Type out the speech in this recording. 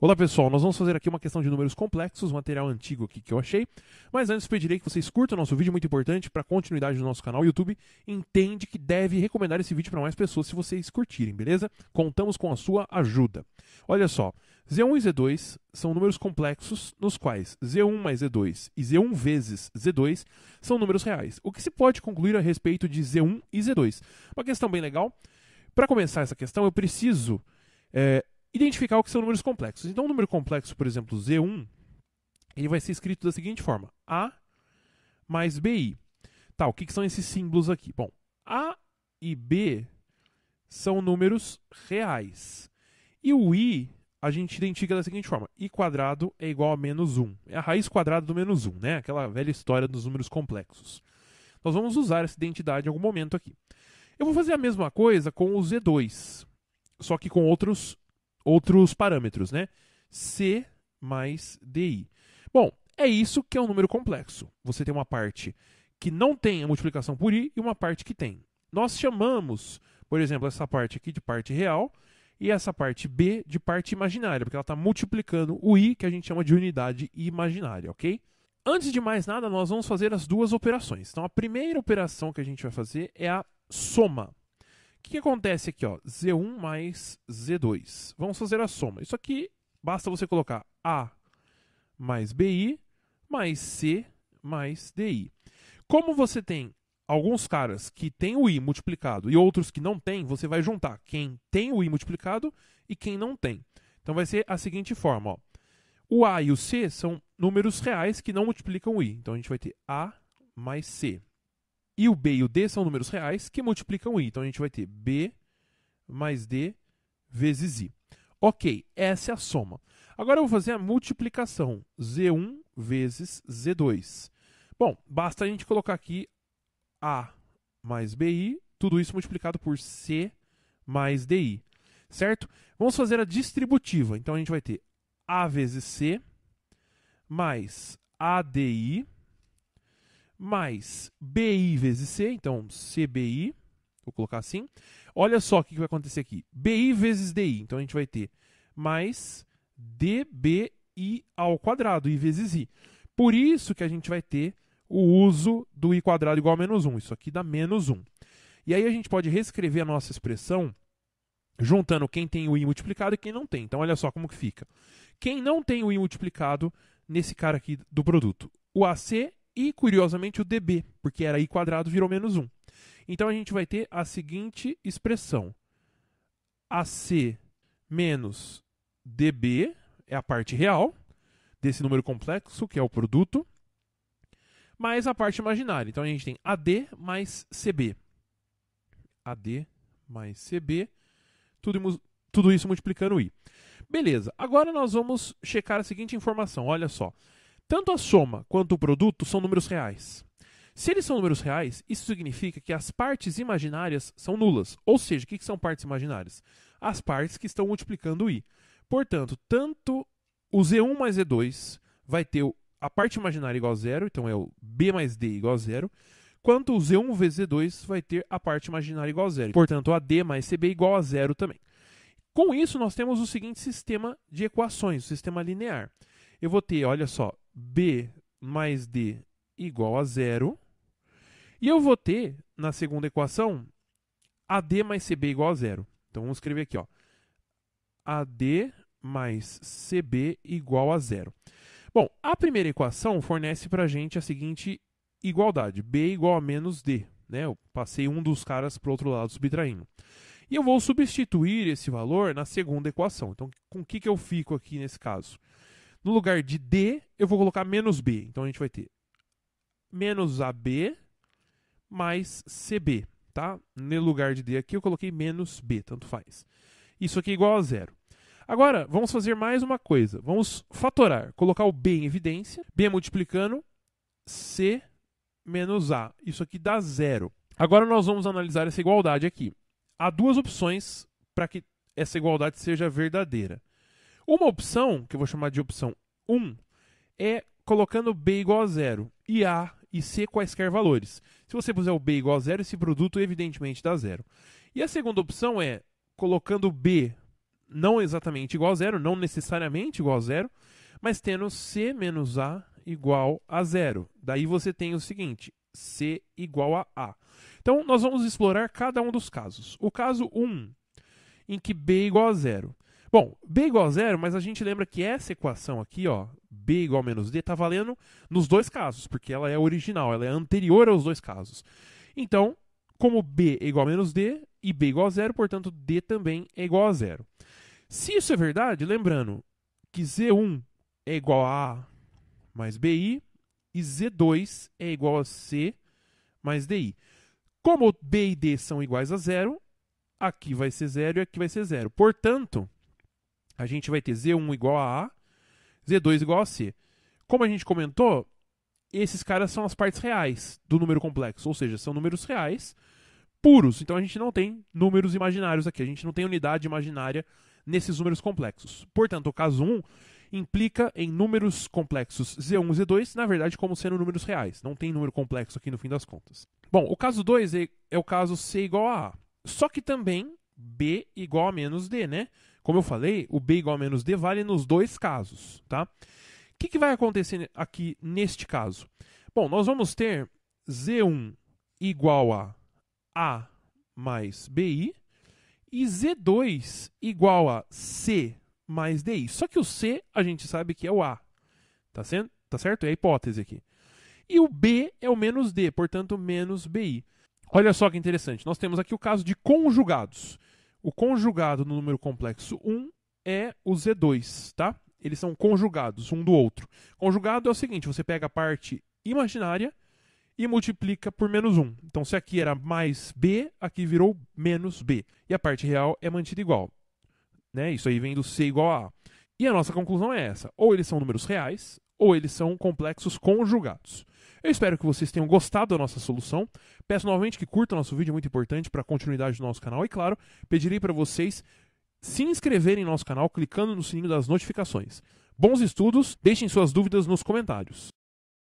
Olá pessoal, nós vamos fazer aqui uma questão de números complexos, material antigo aqui que eu achei, mas antes pedirei que vocês curtam nosso vídeo, muito importante para a continuidade do nosso canal YouTube, entende que deve recomendar esse vídeo para mais pessoas se vocês curtirem, beleza? Contamos com a sua ajuda. Olha só, Z1 e Z2 são números complexos nos quais Z1 mais Z2 e Z1 vezes Z2 são números reais, o que se pode concluir a respeito de Z1 e Z2. Uma questão bem legal, para começar essa questão eu preciso... É, identificar o que são números complexos. Então, um número complexo, por exemplo, Z1, ele vai ser escrito da seguinte forma: A mais BI. Tá, o que, que são esses símbolos aqui? Bom, A e B são números reais. E o i a gente identifica da seguinte forma: i quadrado é igual a menos 1. É a raiz quadrada do menos 1, né? Aquela velha história dos números complexos. Nós vamos usar essa identidade em algum momento aqui. Eu vou fazer a mesma coisa com o z2, só que com outros outros parâmetros, né? C mais DI. Bom, é isso que é um número complexo. Você tem uma parte que não tem a multiplicação por i e uma parte que tem. Nós chamamos, por exemplo, essa parte aqui de parte real e essa parte b de parte imaginária, porque ela está multiplicando o i, que a gente chama de unidade imaginária, ok? Antes de mais nada, nós vamos fazer as duas operações. Então, a primeira operação que a gente vai fazer é a soma que, que acontece aqui? Ó? Z1 mais Z2. Vamos fazer a soma. Isso aqui basta você colocar A mais BI mais C mais DI. Como você tem alguns caras que têm o I multiplicado e outros que não têm, você vai juntar quem tem o I multiplicado e quem não tem. Então vai ser a seguinte forma. Ó. O A e o C são números reais que não multiplicam o I. Então a gente vai ter A mais C. E o B e o D são números reais que multiplicam o I. Então a gente vai ter B mais D vezes I. Ok, essa é a soma. Agora eu vou fazer a multiplicação. Z1 vezes Z2. Bom, basta a gente colocar aqui A mais BI, tudo isso multiplicado por C mais DI. Certo? Vamos fazer a distributiva. Então a gente vai ter A vezes C mais ADI mais BI vezes C, então CBI, vou colocar assim. Olha só o que vai acontecer aqui. BI vezes DI, então a gente vai ter mais DBI ao quadrado, I vezes I. Por isso que a gente vai ter o uso do I quadrado igual a menos 1. Isso aqui dá menos 1. E aí a gente pode reescrever a nossa expressão juntando quem tem o I multiplicado e quem não tem. Então olha só como que fica. Quem não tem o I multiplicado nesse cara aqui do produto. O AC e, curiosamente, o dB, porque era i quadrado virou menos 1. Então a gente vai ter a seguinte expressão. AC menos dB é a parte real desse número complexo, que é o produto, mais a parte imaginária. Então a gente tem AD mais CB. AD mais CB, tudo, tudo isso multiplicando i. Beleza, agora nós vamos checar a seguinte informação, olha só. Tanto a soma quanto o produto são números reais. Se eles são números reais, isso significa que as partes imaginárias são nulas. Ou seja, o que são partes imaginárias? As partes que estão multiplicando o i. Portanto, tanto o z1 mais z 2 vai ter a parte imaginária igual a zero, então é o b mais d igual a zero, quanto o z1 vezes z2 vai ter a parte imaginária igual a zero. Portanto, a d mais cb é igual a zero também. Com isso, nós temos o seguinte sistema de equações, o sistema linear eu vou ter, olha só, B mais D igual a zero. E eu vou ter, na segunda equação, AD mais CB igual a zero. Então, vamos escrever aqui, ó. AD mais CB igual a zero. Bom, a primeira equação fornece para a gente a seguinte igualdade. B igual a menos D. Né? Eu passei um dos caras para o outro lado subtraindo. E eu vou substituir esse valor na segunda equação. Então, com o que, que eu fico aqui nesse caso? No lugar de D, eu vou colocar menos B. Então a gente vai ter menos AB mais CB, tá? No lugar de D aqui eu coloquei menos B, tanto faz. Isso aqui é igual a zero. Agora, vamos fazer mais uma coisa. Vamos fatorar, colocar o B em evidência, B multiplicando C menos A. Isso aqui dá zero. Agora nós vamos analisar essa igualdade aqui. Há duas opções para que essa igualdade seja verdadeira. Uma opção, que eu vou chamar de opção 1, é colocando B igual a zero e A e C quaisquer valores. Se você puser o B igual a zero, esse produto evidentemente dá zero. E a segunda opção é colocando B não exatamente igual a zero, não necessariamente igual a zero, mas tendo C menos A igual a zero. Daí você tem o seguinte, C igual a A. Então, nós vamos explorar cada um dos casos. O caso 1, em que B igual a zero. Bom, b igual a zero, mas a gente lembra que essa equação aqui, ó, b igual a menos d, está valendo nos dois casos, porque ela é original, ela é anterior aos dois casos. Então, como b é igual a menos d e b igual a zero, portanto, d também é igual a zero. Se isso é verdade, lembrando que z1 é igual a a mais bi e z2 é igual a c mais di. Como b e d são iguais a zero, aqui vai ser zero e aqui vai ser zero. Portanto, a gente vai ter Z1 igual a A, Z2 igual a C. Como a gente comentou, esses caras são as partes reais do número complexo, ou seja, são números reais puros. Então a gente não tem números imaginários aqui, a gente não tem unidade imaginária nesses números complexos. Portanto, o caso 1 implica em números complexos Z1 e Z2, na verdade, como sendo números reais. Não tem número complexo aqui no fim das contas. Bom, o caso 2 é, é o caso C igual a A. Só que também B igual a menos D, né? Como eu falei, o B igual a menos D vale nos dois casos, tá? O que, que vai acontecer aqui neste caso? Bom, nós vamos ter Z1 igual a A mais BI e Z2 igual a C mais DI. Só que o C a gente sabe que é o A, tá, sendo, tá certo? É a hipótese aqui. E o B é o menos D, portanto, menos BI. Olha só que interessante, nós temos aqui o caso de conjugados o conjugado no número complexo 1 é o Z2, tá? Eles são conjugados um do outro. Conjugado é o seguinte: você pega a parte imaginária e multiplica por menos 1. Então, se aqui era mais b, aqui virou menos b. E a parte real é mantida igual. Né? Isso aí vem do c igual a a. E a nossa conclusão é essa: ou eles são números reais, ou eles são complexos conjugados. Eu espero que vocês tenham gostado da nossa solução. Peço novamente que curtam nosso vídeo, é muito importante para a continuidade do nosso canal. E claro, pedirei para vocês se inscreverem em nosso canal clicando no sininho das notificações. Bons estudos, deixem suas dúvidas nos comentários.